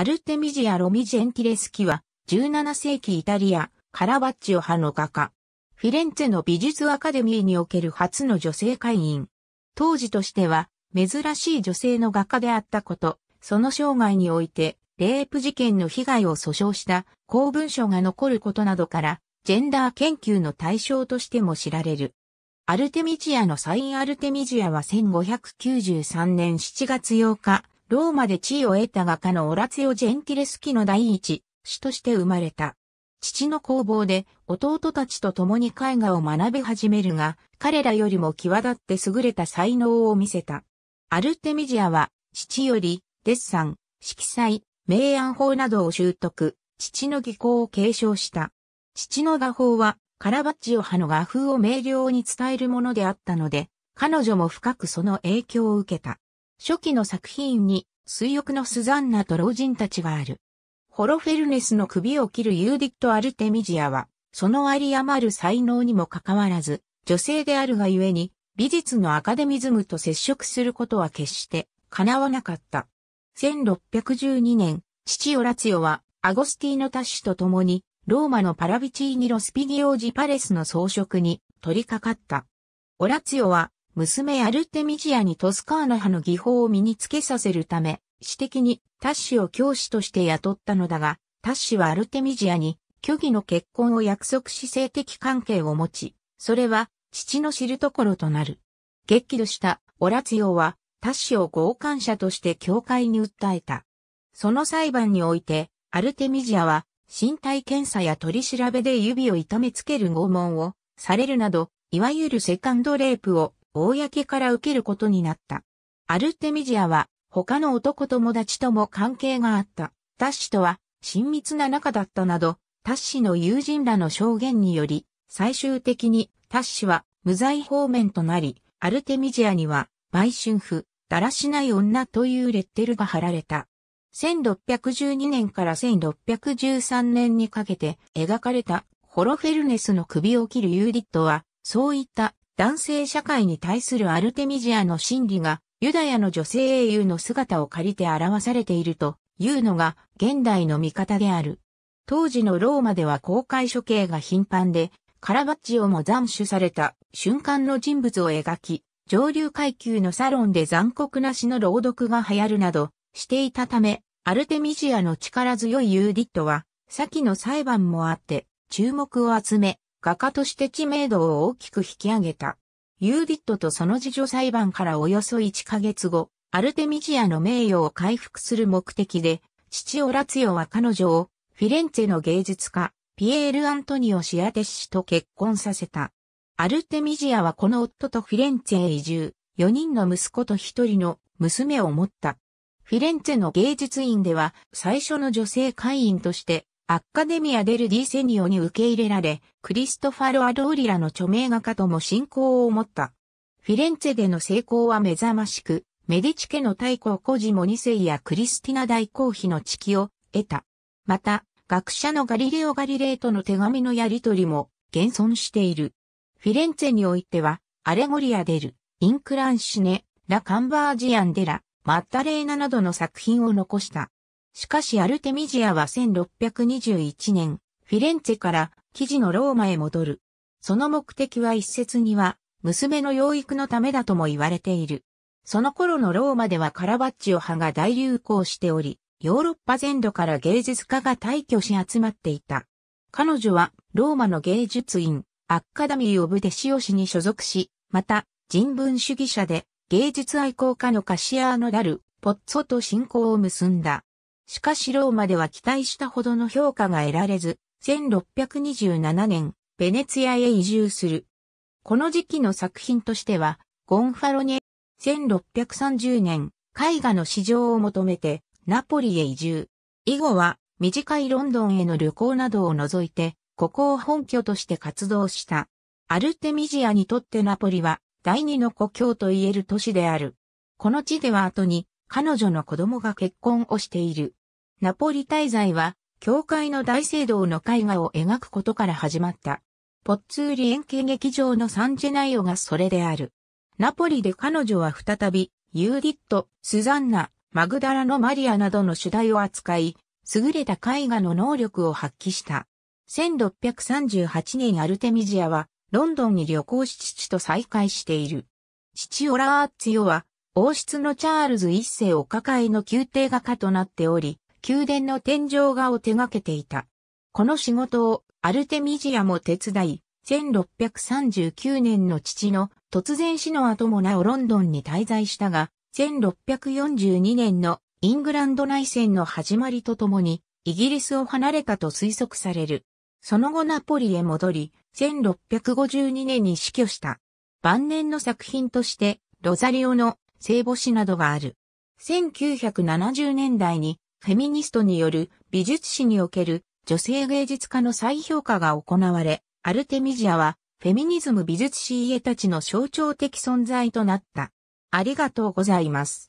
アルテミジア・ロミジェンティレスキは、17世紀イタリア、カラバッチオ派の画家。フィレンツェの美術アカデミーにおける初の女性会員。当時としては、珍しい女性の画家であったこと、その生涯において、レイプ事件の被害を訴訟した公文書が残ることなどから、ジェンダー研究の対象としても知られる。アルテミジアのサインアルテミジアは1593年7月8日、ローマで地位を得た画家のオラツィオ・ジェンティレスキの第一子として生まれた。父の工房で弟たちと共に絵画を学び始めるが、彼らよりも際立って優れた才能を見せた。アルテミジアは、父より、デッサン、色彩、明暗法などを習得、父の技巧を継承した。父の画法は、カラバッジオ派の画風を明瞭に伝えるものであったので、彼女も深くその影響を受けた。初期の作品に、水浴のスザンナと老人たちがある。ホロフェルネスの首を切るユーディット・アルテミジアは、その有り余る才能にもかかわらず、女性であるがゆえに、美術のアカデミズムと接触することは決して叶わなかった。1612年、父オラツヨは、アゴスティーノ・タッシュと共に、ローマのパラビチーニ・ロスピギオージ・パレスの装飾に取り掛かった。オラツヨは、娘アルテミジアにトスカーナ派の技法を身につけさせるため、私的にタッシを教師として雇ったのだが、タッシはアルテミジアに虚偽の結婚を約束し性的関係を持ち、それは父の知るところとなる。激怒したオラツヨはタッシを強姦者として教会に訴えた。その裁判において、アルテミジアは身体検査や取り調べで指を痛めつける拷問をされるなど、いわゆるセカンドレイプを公から受けることになった。アルテミジアは他の男友達とも関係があった。タッシとは親密な仲だったなど、タッシの友人らの証言により、最終的にタッシは無罪方面となり、アルテミジアには売春婦、だらしない女というレッテルが貼られた。1612年から1613年にかけて描かれたホロフェルネスの首を切るユーディットは、そういった男性社会に対するアルテミジアの心理がユダヤの女性英雄の姿を借りて表されているというのが現代の見方である。当時のローマでは公開処刑が頻繁で、カラバッジオも斬首された瞬間の人物を描き、上流階級のサロンで残酷な死の朗読が流行るなどしていたため、アルテミジアの力強いユーディットは、先の裁判もあって注目を集め、画家として知名度を大きく引き上げた。ユーディットとその自助裁判からおよそ1ヶ月後、アルテミジアの名誉を回復する目的で、父オラツヨは彼女をフィレンツェの芸術家、ピエール・アントニオ・シアテッシと結婚させた。アルテミジアはこの夫とフィレンツェへ移住、4人の息子と1人の娘を持った。フィレンツェの芸術院では最初の女性会員としてアッカデミア・デル・ディ・セニオに受け入れられ、クリストファロ・アドーリラの著名画家とも信仰を持った。フィレンツェでの成功は目覚ましく、メディチ家の太鼓コジモ2世やクリスティナ大公妃の知己を得た。また、学者のガリレオ・ガリレイとの手紙のやりとりも現存している。フィレンツェにおいては、アレゴリア・デル、インクランシネ、ラ・カンバージアン・デラ、マッタレーナなどの作品を残した。しかしアルテミジアは1621年、フィレンツェから記事のローマへ戻る。その目的は一説には、娘の養育のためだとも言われている。その頃のローマではカラバッチオ派が大流行しており、ヨーロッパ全土から芸術家が退去し集まっていた。彼女はローマの芸術院、アッカダミー・オブ・デシオ氏に所属し、また人文主義者で芸術愛好家のカシアーノ・ダル、ポッツォと信仰を結んだ。しかしローマでは期待したほどの評価が得られず、1627年、ベネツィアへ移住する。この時期の作品としては、ゴンファロネ、1630年、絵画の市場を求めて、ナポリへ移住。以後は、短いロンドンへの旅行などを除いて、ここを本拠として活動した。アルテミジアにとってナポリは、第二の故郷と言える都市である。この地では後に、彼女の子供が結婚をしている。ナポリ滞在は、教会の大聖堂の絵画を描くことから始まった。ポッツーリ円形劇場のサンジェナイオがそれである。ナポリで彼女は再び、ユーディット、スザンナ、マグダラのマリアなどの主題を扱い、優れた絵画の能力を発揮した。1638年アルテミジアは、ロンドンに旅行し父と再会している。父オラーツヨは、王室のチャールズ一世お抱えの宮廷画家となっており、宮殿の天井画を手掛けていた。この仕事をアルテミジアも手伝い、1639年の父の突然死の後もなおロンドンに滞在したが、1642年のイングランド内戦の始まりとともに、イギリスを離れたと推測される。その後ナポリへ戻り、1652年に死去した。晩年の作品として、ロザリオの聖母子などがある。1970年代にフェミニストによる美術史における女性芸術家の再評価が行われ、アルテミジアはフェミニズム美術史家たちの象徴的存在となった。ありがとうございます。